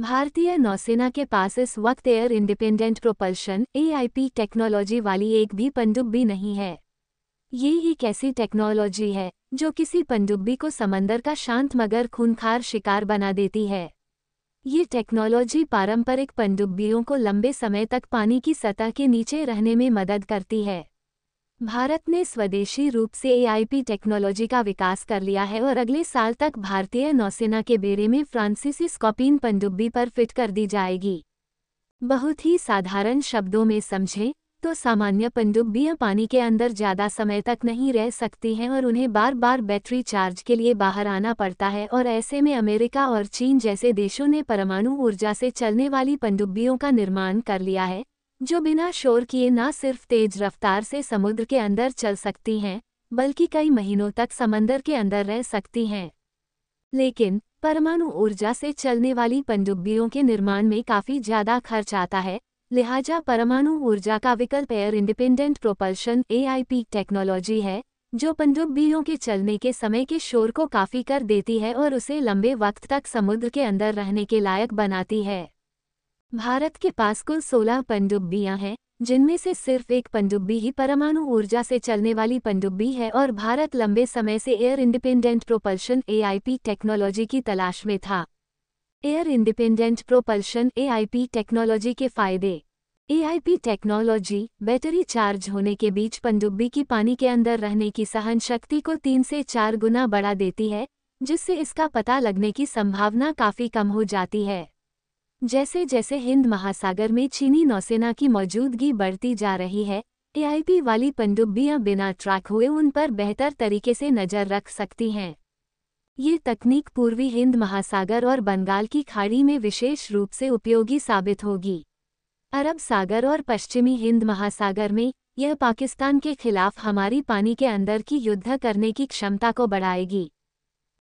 भारतीय नौसेना के पास इस वक्त air independent propulsion AIP technology वाली एक भी पनडुब्बी नहीं है ये एक ऐसी टेक्नोलॉजी है जो किसी पनडुब्बी को समंदर का शांत मगर खूनखार शिकार बना देती है ये टेक्नोलॉजी पारंपरिक पनडुब्बियों को लंबे समय तक पानी की सतह के नीचे रहने में मदद करती है भारत ने स्वदेशी रूप से एआईपी टेक्नोलॉजी का विकास कर लिया है और अगले साल तक भारतीय नौसेना के बेरे में फ्रांसीसी स्कॉपिन पनडुब्बी पर फिट कर दी जाएगी बहुत ही साधारण शब्दों में समझें तो सामान्य पनडुब्बियाँ पानी के अंदर ज़्यादा समय तक नहीं रह सकती हैं और उन्हें बार बार बैटरी चार्ज के लिए बाहर आना पड़ता है और ऐसे में अमेरिका और चीन जैसे देशों ने परमाणु ऊर्जा से चलने वाली पनडुब्बियों का निर्माण कर लिया है जो बिना शोर किए न सिर्फ तेज रफ्तार से समुद्र के अंदर चल सकती हैं बल्कि कई महीनों तक समंदर के अंदर रह सकती हैं लेकिन परमाणु ऊर्जा से चलने वाली पनडुब्बियों के निर्माण में काफ़ी ज़्यादा खर्च आता है लिहाजा परमाणु ऊर्जा का विकल्प air independent propulsion AIP technology है जो पनडुब्बियों के चलने के समय के शोर को काफ़ी कर देती है और उसे लंबे वक्त तक समुद्र के अंदर रहने के लायक बनाती है भारत के पास कुल सोलह पनडुब्बियां हैं जिनमें से सिर्फ एक पनडुब्बी ही परमाणु ऊर्जा से चलने वाली पनडुब्बी है और भारत लंबे समय से air independent propulsion A technology की तलाश में था air independent propulsion A technology के फायदे ए टेक्नोलॉजी बैटरी चार्ज होने के बीच पनडुब्बी की पानी के अंदर रहने की सहन शक्ति को तीन से चार गुना बढ़ा देती है जिससे इसका पता लगने की संभावना काफ़ी कम हो जाती है जैसे जैसे हिंद महासागर में चीनी नौसेना की मौजूदगी बढ़ती जा रही है एआईपी वाली पनडुब्बियां बिना ट्रैक हुए उन पर बेहतर तरीके से नज़र रख सकती हैं ये तकनीक पूर्वी हिंद महासागर और बंगाल की खाड़ी में विशेष रूप से उपयोगी साबित होगी अरब सागर और पश्चिमी हिंद महासागर में यह पाकिस्तान के खिलाफ हमारी पानी के अंदर की युद्ध करने की क्षमता को बढ़ाएगी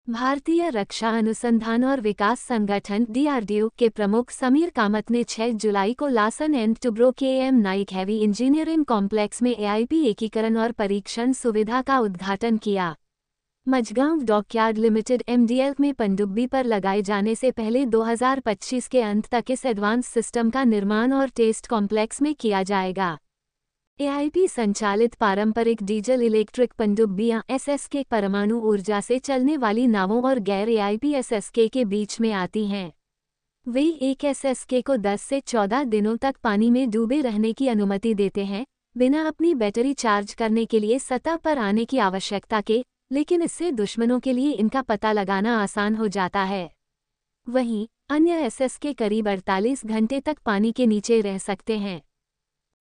भारतीय रक्षा अनुसंधान और विकास संगठन डीआरडीओ के प्रमुख समीर कामत ने 6 जुलाई को लासन एंड टुब्रो के M Naik heavy engineering complex में एआईपी एकीकरण और परीक्षण सुविधा का उद्घाटन किया मझगांव डॉकयार्ड लिमिटेड एमडीएल में पनडुब्बी पर लगाए जाने से पहले 2025 के अंत तक इस एडवांस सिस्टम का निर्माण और टेस्ट कॉम्प्लेक्स में किया जाएगा एआईपी संचालित पारंपरिक डीजल इलेक्ट्रिक पनडुब्बियां एसएसके परमाणु ऊर्जा से चलने वाली नावों और गैर एआईपी एसएसके के बीच में आती हैं वे एक एसएसके को 10 से 14 दिनों तक पानी में डूबे रहने की अनुमति देते हैं बिना अपनी बैटरी चार्ज करने के लिए सतह पर आने की आवश्यकता के लेकिन इससे दुश्मनों के लिए इनका पता लगाना आसान हो जाता है वहीं अन्य एसएसके करीब अड़तालीस घंटे तक पानी के नीचे रह सकते हैं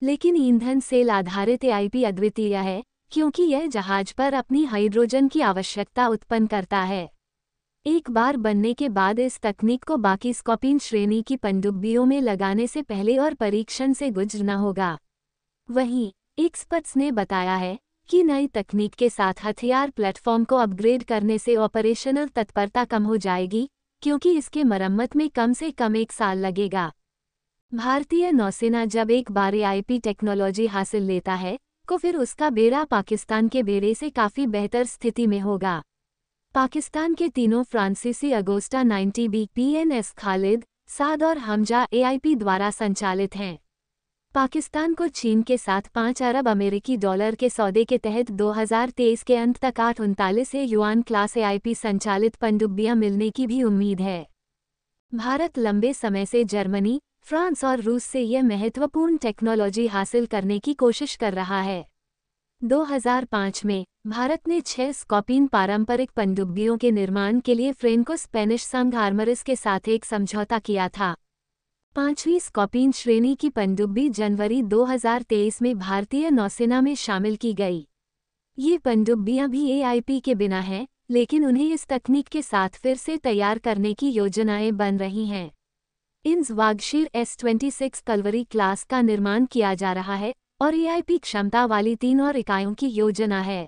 लेकिन ईंधन सेल आधारित एआईपी अद्वितीय है क्योंकि यह जहाज पर अपनी हाइड्रोजन की आवश्यकता उत्पन्न करता है एक बार बनने के बाद इस तकनीक को बाकी स्कॉपिन श्रेणी की पनडुब्बियों में लगाने से पहले और परीक्षण से गुजरना होगा वहीं एक्सपर्ट्स ने बताया है कि नई तकनीक के साथ हथियार प्लेटफॉर्म को अपग्रेड करने से ऑपरेशनल तत्परता कम हो जाएगी क्योंकि इसके मरम्मत में कम से कम एक साल लगेगा भारतीय नौसेना जब एक बार आईपी टेक्नोलॉजी हासिल लेता है को तो फिर उसका बेड़ा पाकिस्तान के बेड़े से काफ़ी बेहतर स्थिति में होगा पाकिस्तान के तीनों फ्रांसीसी Agosta 90 B PNS Khalid Saad और हमजा एआईपी द्वारा संचालित हैं पाकिस्तान को चीन के साथ पाँच अरब अमेरिकी डॉलर के सौदे के तहत 2023 के अंत तक आठ उनतालीस युआन क्लास एआईपी संचालित पनडुब्बियां मिलने की भी उम्मीद है भारत लंबे समय से जर्मनी फ्रांस और रूस से यह महत्वपूर्ण टेक्नोलॉजी हासिल करने की कोशिश कर रहा है 2005 में भारत ने छह स्कॉपिन पारंपरिक पनडुब्बियों के निर्माण के लिए फ्रेन को स्पेनिश संघ हार्मरिस के साथ एक समझौता किया था पांचवी स्कॉपिन श्रेणी की पनडुब्बी जनवरी 2023 में भारतीय नौसेना में शामिल की गई ये पनडुब्बियां भी एआईपी के बिना हैं लेकिन उन्हें इस तकनीक के साथ फिर से तैयार करने की योजनाएं बन रही हैं INS Vagsheer S twenty six Kalvari class का निर्माण किया जा रहा है और एआईपी क्षमता वाली तीन और इकाइयों की योजना है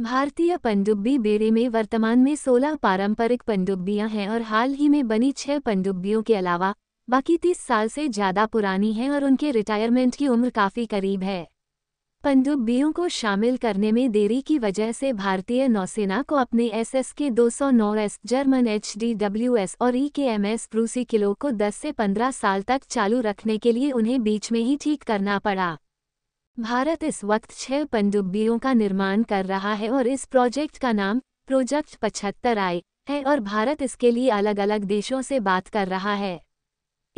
भारतीय पनडुब्बी बेड़े में वर्तमान में 16 पारंपरिक पनडुब्बियां हैं और हाल ही में बनी छह पनडुब्बियों के अलावा बाकी 30 साल से ज़्यादा पुरानी हैं और उनके रिटायरमेंट की उम्र काफ़ी करीब है पनडुब्बियों को शामिल करने में देरी की वजह से भारतीय नौसेना को अपने एस एस के दो सौ नौ S German H D W S और ई के एम एस रूसी किलो को 10 से 15 साल तक चालू रखने के लिए उन्हें बीच में ही ठीक करना पड़ा भारत इस वक्त छह पनडुब्बियों का निर्माण कर रहा है और इस प्रोजेक्ट का नाम प्रोजेक्ट पचहत्तर आई है और भारत इसके लिए अलग अलग देशों से बात कर रहा है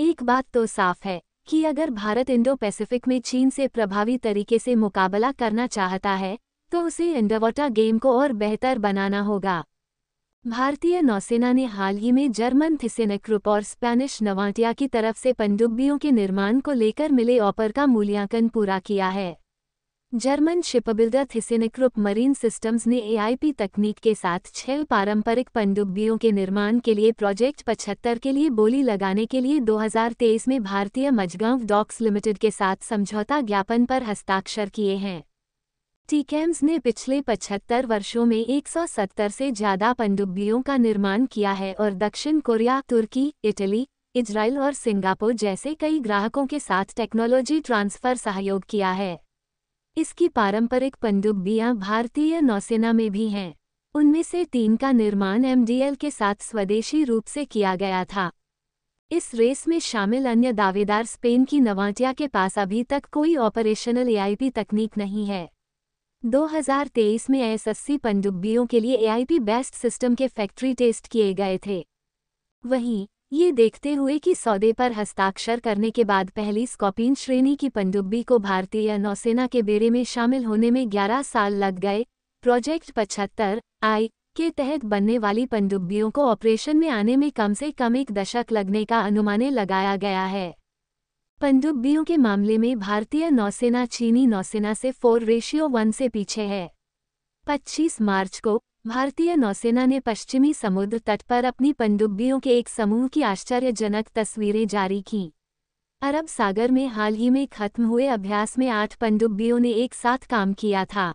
एक बात तो साफ है कि अगर भारत इंडो पैसिफिक में चीन से प्रभावी तरीके से मुकाबला करना चाहता है तो उसे इंडोवाटा गेम को और बेहतर बनाना होगा भारतीय नौसेना ने हाल ही में जर्मन थिसेनक्रुप और स्पेनिश नवाटिया की तरफ से पनडुब्बियों के निर्माण को लेकर मिले ऑपर का मूल्यांकन पूरा किया है German shipbuilder Thyssenkrupp marine systems ने एआईपी तकनीक के साथ छह पारंपरिक पनडुब्बियों के निर्माण के लिए प्रोजेक्ट पचहत्तर के लिए बोली लगाने के लिए 2023 में भारतीय मजगांव डॉक्स लिमिटेड के साथ समझौता ज्ञापन पर हस्ताक्षर किए हैं टीकेम्स ने पिछले 75 वर्षों में 170 से ज़्यादा पनडुब्बियों का निर्माण किया है और दक्षिण कोरिया तुर्की इटली इजराइल और सिंगापुर जैसे कई ग्राहकों के साथ टेक्नोलॉजी ट्रांसफ़र सहयोग किया है इसकी पारंपरिक पनडुब्बियां भारतीय नौसेना में भी हैं उनमें से तीन का निर्माण एमडीएल के साथ स्वदेशी रूप से किया गया था इस रेस में शामिल अन्य दावेदार स्पेन की नवाटिया के पास अभी तक कोई ऑपरेशनल एआईपी तकनीक नहीं है 2023 में अस्सी पनडुब्बियों के लिए एआईपी बेस्ट सिस्टम के फैक्ट्री टेस्ट किए गए थे वहीं ये देखते हुए कि सौदे पर हस्ताक्षर करने के बाद पहली स्कॉपिन श्रेणी की पनडुब्बी को भारतीय नौसेना के बेड़े में शामिल होने में 11 साल लग गए प्रोजेक्ट पचहत्तर आई के तहत बनने वाली पनडुब्बियों को ऑपरेशन में आने में कम से कम एक दशक लगने का अनुमाने लगाया गया है पनडुब्बियों के मामले में भारतीय नौसेना चीनी नौसेना से फोर रेशियो वन से पीछे है 25 मार्च को भारतीय नौसेना ने पश्चिमी समुद्र तट पर अपनी पनडुब्बियों के एक समूह की आश्चर्यजनक तस्वीरें जारी की अरब सागर में हाल ही में खत्म हुए अभ्यास में आठ पनडुब्बियों ने एक साथ काम किया था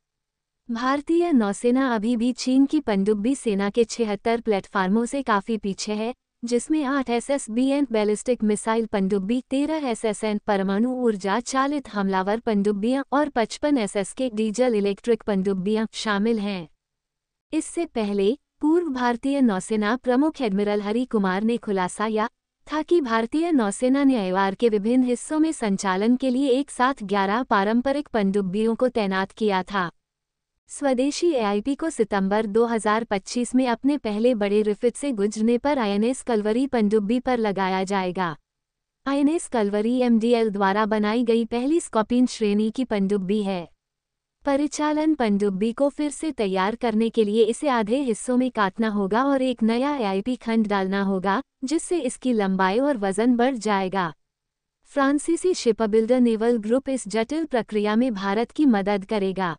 भारतीय नौसेना अभी भी चीन की पनडुब्बी सेना के छिहत्तर प्लेटफार्मों से काफ़ी पीछे है जिसमें आठ S S B N ballistic missile पनडुब्बी तेरह एस एस एन परमाणु ऊर्जा चालित हमलावर पनडुब्बियाँ और पचपन S S K diesel electric पनडुब्बियाँ शामिल हैं इससे पहले पूर्व भारतीय नौसेना प्रमुख एडमिरल हरि कुमार ने खुलासा या था कि भारतीय नौसेना ने आईवार के विभिन्न हिस्सों में संचालन के लिए एक साथ ग्यारह पारंपरिक पनडुब्बियों को तैनात किया था स्वदेशी एआईपी को सितंबर 2025 में अपने पहले बड़े रिफिट से गुजरने पर आईएनएस कलवरी पनडुब्बी पर लगाया जाएगा आईएनएस कलवरी एमडीएल द्वारा बनाई गई पहली स्कॉपिन श्रेणी की पनडुब्बी है परिचालन पनडुब्बी को फिर से तैयार करने के लिए इसे आधे हिस्सों में काटना होगा और एक नया एआईपी खंड डालना होगा जिससे इसकी लंबाई और वजन बढ़ जाएगा फ्रांसीसी शिपबिल्डर नेवल ग्रुप इस जटिल प्रक्रिया में भारत की मदद करेगा